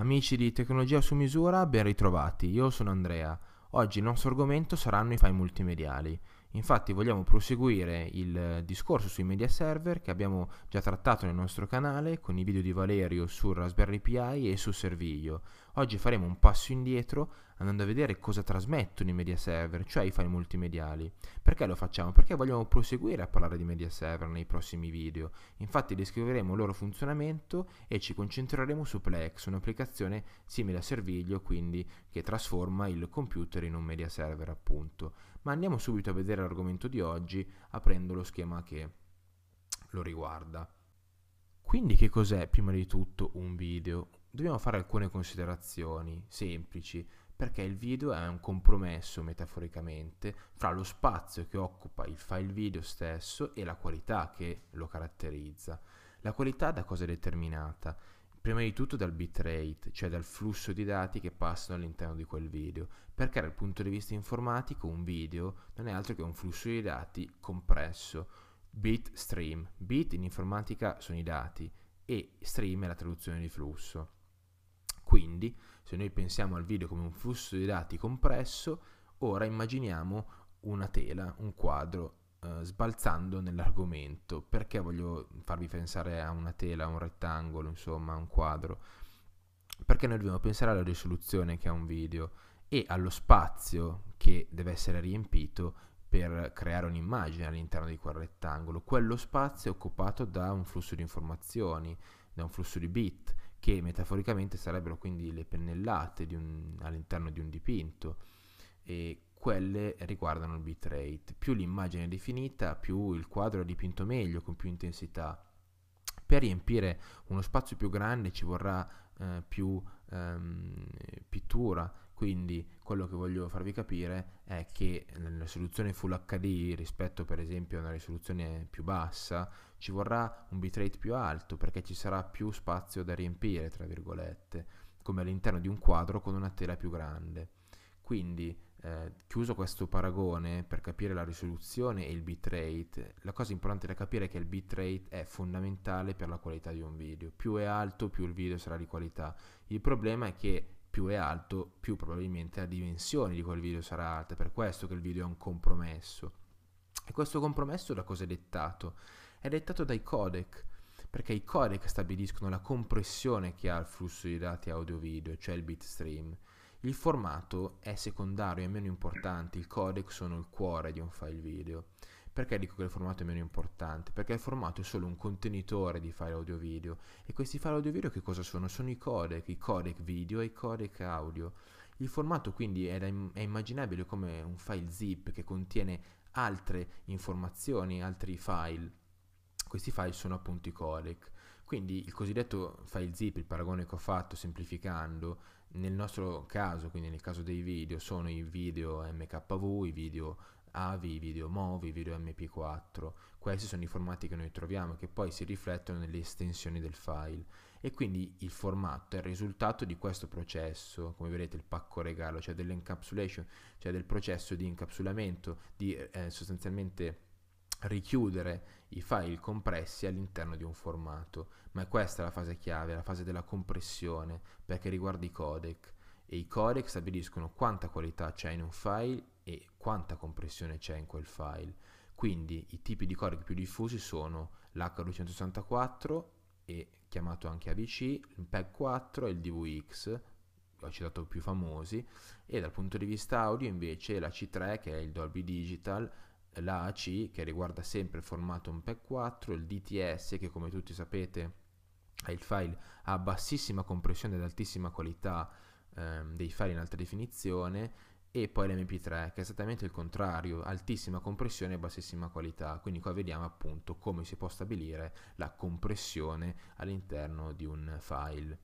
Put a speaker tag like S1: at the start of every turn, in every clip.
S1: Amici di Tecnologia su misura, ben ritrovati. Io sono Andrea. Oggi il nostro argomento saranno i file multimediali. Infatti vogliamo proseguire il discorso sui media server che abbiamo già trattato nel nostro canale con i video di Valerio su Raspberry Pi e su Serviglio. Oggi faremo un passo indietro andando a vedere cosa trasmettono i media server, cioè i file multimediali. Perché lo facciamo? Perché vogliamo proseguire a parlare di media server nei prossimi video. Infatti descriveremo il loro funzionamento e ci concentreremo su Plex, un'applicazione simile a Serviglio, quindi che trasforma il computer in un media server appunto. Ma andiamo subito a vedere l'argomento di oggi aprendo lo schema che lo riguarda. Quindi che cos'è prima di tutto un video? dobbiamo fare alcune considerazioni semplici, perché il video è un compromesso metaforicamente fra lo spazio che occupa il file video stesso e la qualità che lo caratterizza. La qualità da cosa è determinata? Prima di tutto dal bitrate, cioè dal flusso di dati che passano all'interno di quel video, perché dal punto di vista informatico un video non è altro che un flusso di dati compresso. Bit stream. Bit in informatica sono i dati e stream è la traduzione di flusso. Quindi, se noi pensiamo al video come un flusso di dati compresso, ora immaginiamo una tela, un quadro eh, sbalzando nell'argomento. Perché voglio farvi pensare a una tela, un rettangolo, insomma, a un quadro? Perché noi dobbiamo pensare alla risoluzione che ha un video e allo spazio che deve essere riempito per creare un'immagine all'interno di quel rettangolo. Quello spazio è occupato da un flusso di informazioni, da un flusso di bit che metaforicamente sarebbero quindi le pennellate di un, all'interno di un dipinto e quelle riguardano il bitrate. Più l'immagine è definita, più il quadro è dipinto meglio, con più intensità. Per riempire uno spazio più grande ci vorrà eh, più ehm, pittura, quindi quello che voglio farvi capire è che nella risoluzione Full HD rispetto per esempio a una risoluzione più bassa ci vorrà un bitrate più alto perché ci sarà più spazio da riempire, tra virgolette, come all'interno di un quadro con una tela più grande. Quindi, eh, chiuso questo paragone per capire la risoluzione e il bitrate, la cosa importante da capire è che il bitrate è fondamentale per la qualità di un video. Più è alto, più il video sarà di qualità. Il problema è che più è alto, più probabilmente la dimensione di quel video sarà alta, per questo che il video è un compromesso. E questo compromesso da cosa è dettato? È dettato dai codec, perché i codec stabiliscono la compressione che ha il flusso di dati audio-video, cioè il bitstream. Il formato è secondario, è meno importante, i codec sono il cuore di un file video. Perché dico che il formato è meno importante? Perché il formato è solo un contenitore di file audio video e questi file audio video che cosa sono? Sono i codec, i codec video e i codec audio. Il formato quindi è, è immaginabile come un file zip che contiene altre informazioni, altri file. Questi file sono appunto i codec. Quindi il cosiddetto file zip, il paragone che ho fatto semplificando, nel nostro caso, quindi nel caso dei video, sono i video MKV, i video AVI, i video MOVI, i video MP4. Questi sono i formati che noi troviamo che poi si riflettono nelle estensioni del file. E quindi il formato è il risultato di questo processo, come vedete il pacco regalo, cioè dell'encapsulation, cioè del processo di incapsulamento, di eh, sostanzialmente richiudere i file compressi all'interno di un formato, ma questa è la fase chiave, la fase della compressione, perché riguarda i codec e i codec stabiliscono quanta qualità c'è in un file e quanta compressione c'è in quel file. Quindi i tipi di codec più diffusi sono l'H264 e chiamato anche ABC, il PEG4 e il DVX, ho citato più famosi, e dal punto di vista audio invece la C3 che è il Dolby Digital, l'AAC che riguarda sempre il formato MPEG 4, il DTS che come tutti sapete è il file a bassissima compressione ed altissima qualità ehm, dei file in alta definizione e poi l'MP3 che è esattamente il contrario, altissima compressione e bassissima qualità, quindi qua vediamo appunto come si può stabilire la compressione all'interno di un file.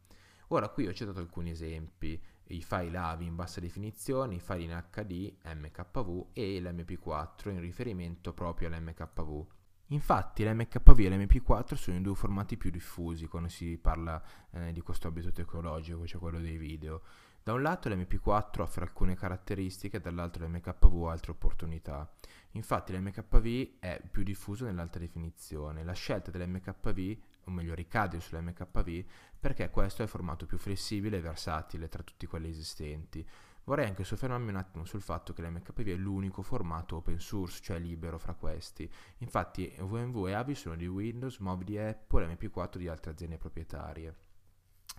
S1: Ora qui ho citato alcuni esempi, i file AVI in bassa definizione, i file in HD, MKV e l'MP4 in riferimento proprio all'MKV. Infatti l'MKV e l'MP4 sono i due formati più diffusi quando si parla eh, di questo abito tecnologico, cioè quello dei video. Da un lato l'MP4 offre alcune caratteristiche, dall'altro l'MKV ha altre opportunità. Infatti l'MKV è più diffuso nell'alta definizione. La scelta dell'MKV, o meglio ricade sull'MKV, perché questo è il formato più flessibile e versatile tra tutti quelli esistenti. Vorrei anche soffermarmi un attimo sul fatto che l'MKV è l'unico formato open source, cioè libero fra questi. Infatti VMW e AVI sono di Windows, MOV di Apple e MP4 di altre aziende proprietarie.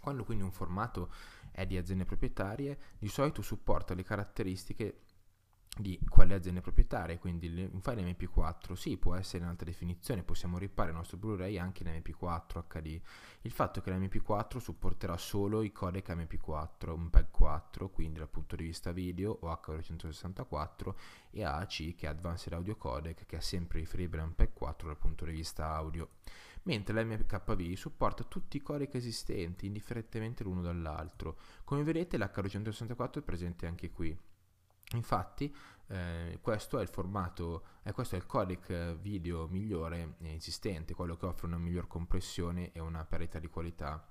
S1: Quando quindi un formato è di aziende proprietarie, di solito supporta le caratteristiche di quelle aziende proprietarie, quindi un file MP4 sì, può essere in alta definizione, possiamo ripare il nostro Blu-ray anche in MP4 HD. Il fatto è che l'MP4 supporterà solo i codec MP4, un PEG 4, quindi dal punto di vista video o h 264 e AAC che è Advanced Audio Codec che è sempre riferibile a un PEG 4 dal punto di vista audio mentre l'MKV supporta tutti i codec esistenti indifferentemente l'uno dall'altro. Come vedete l'H264 è presente anche qui. Infatti eh, questo è il formato, eh, questo è il codec video migliore eh, esistente, quello che offre una miglior compressione e una parità di qualità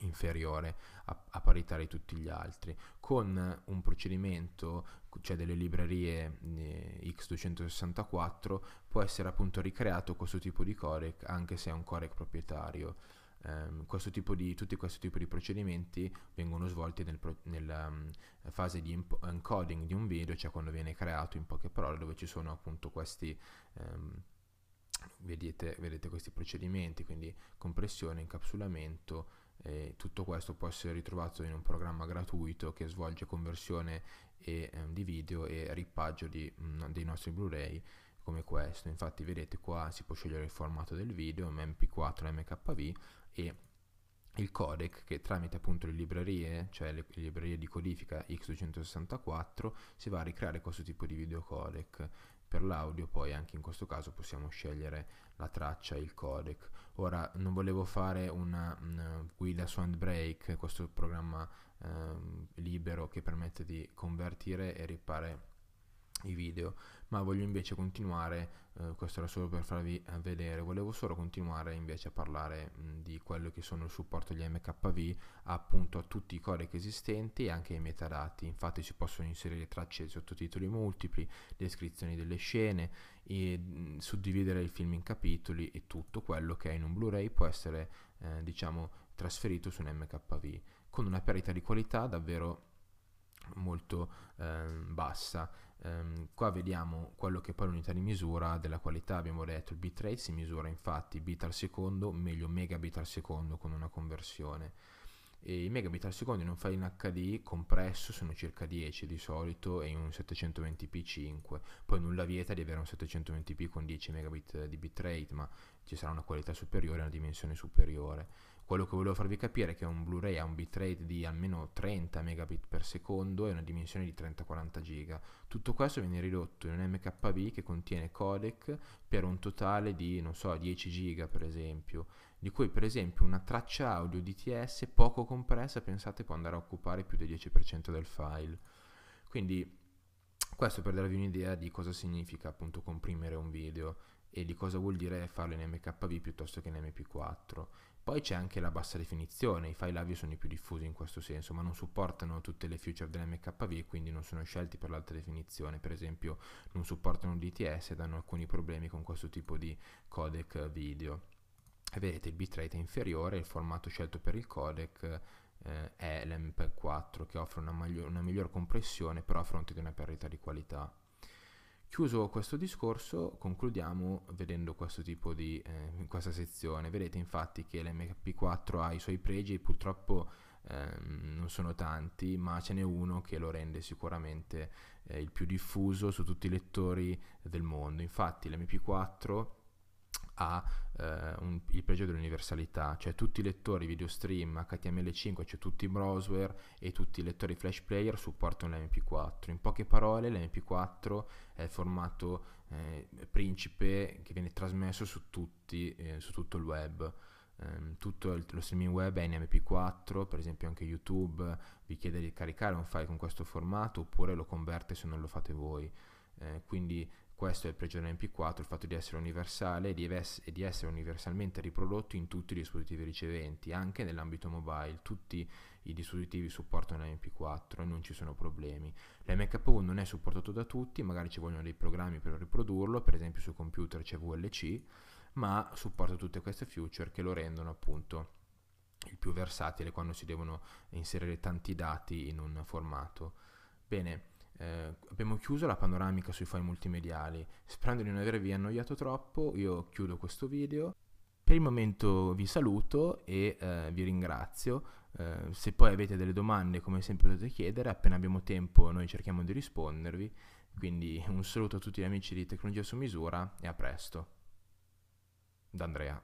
S1: inferiore a, a, parità di tutti gli altri con un procedimento cioè delle librerie eh, x264 può essere appunto ricreato questo tipo di corec anche se è un corec proprietario ehm, di, tutti questi tipi di procedimenti vengono svolti nel pro, nella um, ehm, fase di imp- encoding di un video cioè quando viene creato in poche parole dove ci sono appunto questi ehm, vedete, vedete questi procedimenti quindi compressione incapsulamento e tutto questo può essere ritrovato in un programma gratuito che svolge conversione e, eh, di video e ripaggio di, mh, mm, dei nostri Blu-ray come questo. Infatti vedete qua si può scegliere il formato del video, MP4, MKV e il codec che tramite appunto le librerie, cioè le, le librerie di codifica X264, si va a ricreare questo tipo di videocodec. Per l'audio poi anche in questo caso possiamo scegliere la traccia, il codec. Ora non volevo fare una, una mm, guida su Handbrake, questo programma eh, libero che permette di convertire e ripare i video, ma voglio invece continuare, eh, questo era solo per farvi eh, vedere, volevo solo continuare invece a parlare mh, di quello che sono il supporto di MKV, appunto a tutti i codec esistenti e anche ai metadati, infatti si possono inserire tracce e sottotitoli multipli, descrizioni delle scene, e, mh, suddividere il film in capitoli e tutto quello che è in un Blu-ray può essere eh, diciamo trasferito su un MKV con una perdita di qualità davvero molto ehm, bassa. Ehm, qua vediamo quello che poi l'unità di misura della qualità, abbiamo detto il bitrate si misura infatti bit al secondo, meglio megabit al secondo con una conversione. E I megabit al secondo in un file in HD compresso sono circa 10 di solito e in un 720p 5, poi nulla vieta di avere un 720p con 10 megabit di bitrate, ma ci sarà una qualità superiore e una dimensione superiore. Quello che volevo farvi capire è che un Blu-ray ha un bitrate di almeno 30 megabit per secondo e una dimensione di 30-40 giga. Tutto questo viene ridotto in un MKB che contiene codec per un totale di, non so, 10 giga per esempio, di cui per esempio una traccia audio DTS poco compressa, pensate, può andare a occupare più del 10% del file. Quindi questo per darvi un'idea di cosa significa appunto comprimere un video e di cosa vuol dire farlo in MKV piuttosto che in MP4. Poi c'è anche la bassa definizione, i file AVI sono i più diffusi in questo senso, ma non supportano tutte le feature dell'MKV e quindi non sono scelti per l'alta definizione, per esempio non supportano DTS ed hanno alcuni problemi con questo tipo di codec video. E vedete il bitrate è inferiore, il formato scelto per il codec eh, è l'MP4 che offre una, maglio- una miglior compressione però a fronte di una perdita di qualità. Chiuso questo discorso, concludiamo vedendo questo tipo di eh, questa sezione. Vedete infatti che l'MP4 ha i suoi pregi, e purtroppo ehm, non sono tanti, ma ce n'è uno che lo rende sicuramente eh, il più diffuso su tutti i lettori del mondo. Infatti l'MP4 ha eh, un, il pregio dell'universalità, cioè tutti i lettori video stream HTML5, cioè tutti i browser e tutti i lettori flash player supportano l'MP4. In poche parole l'MP4 è il formato eh, principe che viene trasmesso su, tutti, eh, su tutto il web. Ehm, tutto il, lo streaming web è in MP4, per esempio anche YouTube vi chiede di caricare un file con questo formato oppure lo converte se non lo fate voi. Eh, quindi questo è il pregio dell'MP4, il fatto di essere universale e di, ves- e di essere universalmente riprodotto in tutti i dispositivi riceventi, anche nell'ambito mobile. Tutti i dispositivi supportano l'MP4 e non ci sono problemi. lmk non è supportato da tutti, magari ci vogliono dei programmi per riprodurlo, per esempio su computer c'è VLC, ma supporta tutte queste feature che lo rendono appunto il più versatile quando si devono inserire tanti dati in un formato. Bene. Eh, abbiamo chiuso la panoramica sui file multimediali. Sperando di non avervi annoiato troppo, io chiudo questo video. Per il momento vi saluto e eh, vi ringrazio. Eh, se poi avete delle domande, come sempre potete chiedere, appena abbiamo tempo noi cerchiamo di rispondervi. Quindi un saluto a tutti gli amici di Tecnologia su misura e a presto. Da Andrea.